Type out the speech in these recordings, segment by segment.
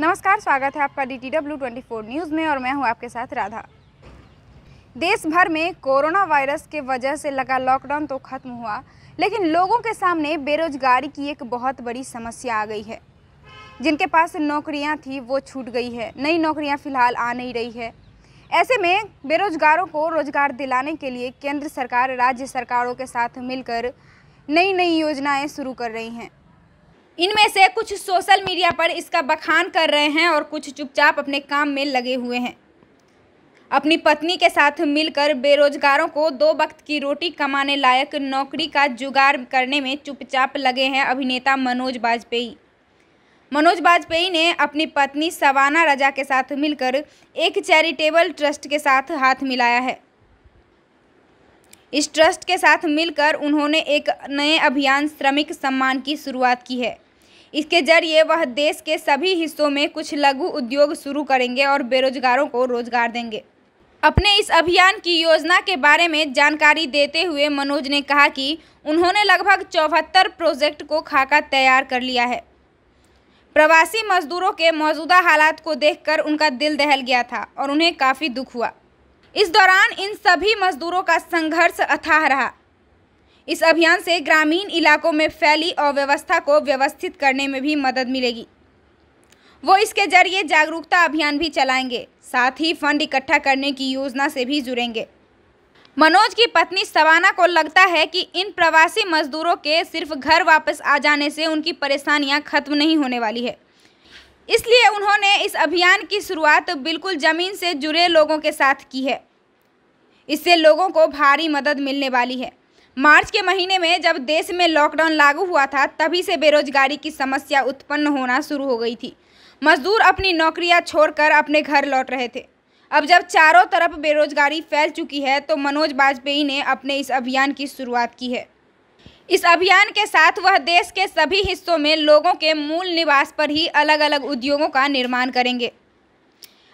नमस्कार स्वागत है आपका D T W twenty four news में और मैं हूं आपके साथ राधा देश भर में कोरोना वायरस के वजह से लगा लॉकडाउन तो खत्म हुआ लेकिन लोगों के सामने बेरोजगारी की एक बहुत बड़ी समस्या आ गई है जिनके पास नौकरियां थी वो छूट गई है नई नौकरियां फ़िलहाल आ नहीं रही है ऐसे में बेरोजगारों को रोजगार दिलाने के लिए केंद्र सरकार राज्य सरकारों के साथ मिलकर नई नई योजनाएं शुरू कर रही हैं इनमें से कुछ सोशल मीडिया पर इसका बखान कर रहे हैं और कुछ चुपचाप अपने काम में लगे हुए हैं अपनी पत्नी के साथ मिलकर बेरोजगारों को दो वक्त की रोटी कमाने लायक नौकरी का जुगाड़ करने में चुपचाप लगे हैं अभिनेता मनोज बाजपेयी मनोज बाजपेयी ने अपनी पत्नी सवाना रजा के साथ मिलकर एक चैरिटेबल ट्रस्ट के साथ हाथ मिलाया है इस ट्रस्ट के साथ मिलकर उन्होंने एक नए अभियान श्रमिक सम्मान की शुरुआत की है इसके जरिए वह देश के सभी हिस्सों में कुछ लघु उद्योग शुरू करेंगे और बेरोजगारों को रोजगार देंगे अपने इस अभियान की योजना के बारे में जानकारी देते हुए मनोज ने कहा कि उन्होंने लगभग चौहत्तर प्रोजेक्ट को खाका तैयार कर लिया है प्रवासी मजदूरों के मौजूदा हालात को देखकर उनका दिल दहल गया था और उन्हें काफ़ी दुख हुआ इस दौरान इन सभी मजदूरों का संघर्ष अथाह रहा इस अभियान से ग्रामीण इलाकों में फैली अव्यवस्था को व्यवस्थित करने में भी मदद मिलेगी वो इसके जरिए जागरूकता अभियान भी चलाएंगे साथ ही फंड इकट्ठा करने की योजना से भी जुड़ेंगे मनोज की पत्नी सवाना को लगता है कि इन प्रवासी मजदूरों के सिर्फ घर वापस आ जाने से उनकी परेशानियां खत्म नहीं होने वाली है इसलिए उन्होंने इस अभियान की शुरुआत बिल्कुल ज़मीन से जुड़े लोगों के साथ की है इससे लोगों को भारी मदद मिलने वाली है मार्च के महीने में जब देश में लॉकडाउन लागू हुआ था तभी से बेरोजगारी की समस्या उत्पन्न होना शुरू हो गई थी मजदूर अपनी नौकरियां छोड़कर अपने घर लौट रहे थे अब जब चारों तरफ बेरोजगारी फैल चुकी है तो मनोज वाजपेयी ने अपने इस अभियान की शुरुआत की है इस अभियान के साथ वह देश के सभी हिस्सों में लोगों के मूल निवास पर ही अलग अलग उद्योगों का निर्माण करेंगे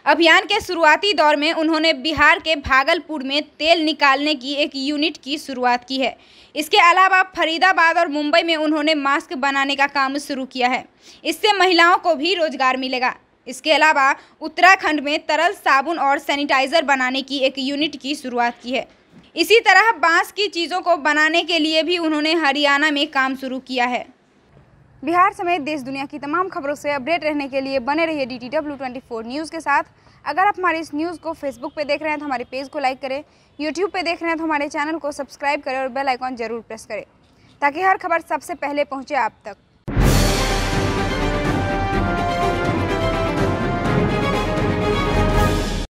अभियान के शुरुआती दौर में उन्होंने बिहार के भागलपुर में तेल निकालने की एक यूनिट की शुरुआत की है इसके अलावा फरीदाबाद और मुंबई में उन्होंने मास्क बनाने का काम शुरू किया है इससे महिलाओं को भी रोजगार मिलेगा इसके अलावा उत्तराखंड में तरल साबुन और सैनिटाइजर बनाने की एक यूनिट की शुरुआत की है इसी तरह बांस की चीज़ों को बनाने के लिए भी उन्होंने हरियाणा में काम शुरू किया है बिहार समेत देश दुनिया की तमाम खबरों से अपडेट रहने के लिए बने रहिए D T W twenty four news के साथ अगर आप हमारी इस न्यूज़ को फेसबुक पे देख रहे हैं तो हमारे पेज को लाइक करें यूट्यूब पे देख रहे हैं तो हमारे चैनल को सब्सक्राइब करें और बेल आइकॉन जरूर प्रेस करें ताकि हर खबर सबसे पहले पहुँचे आप तक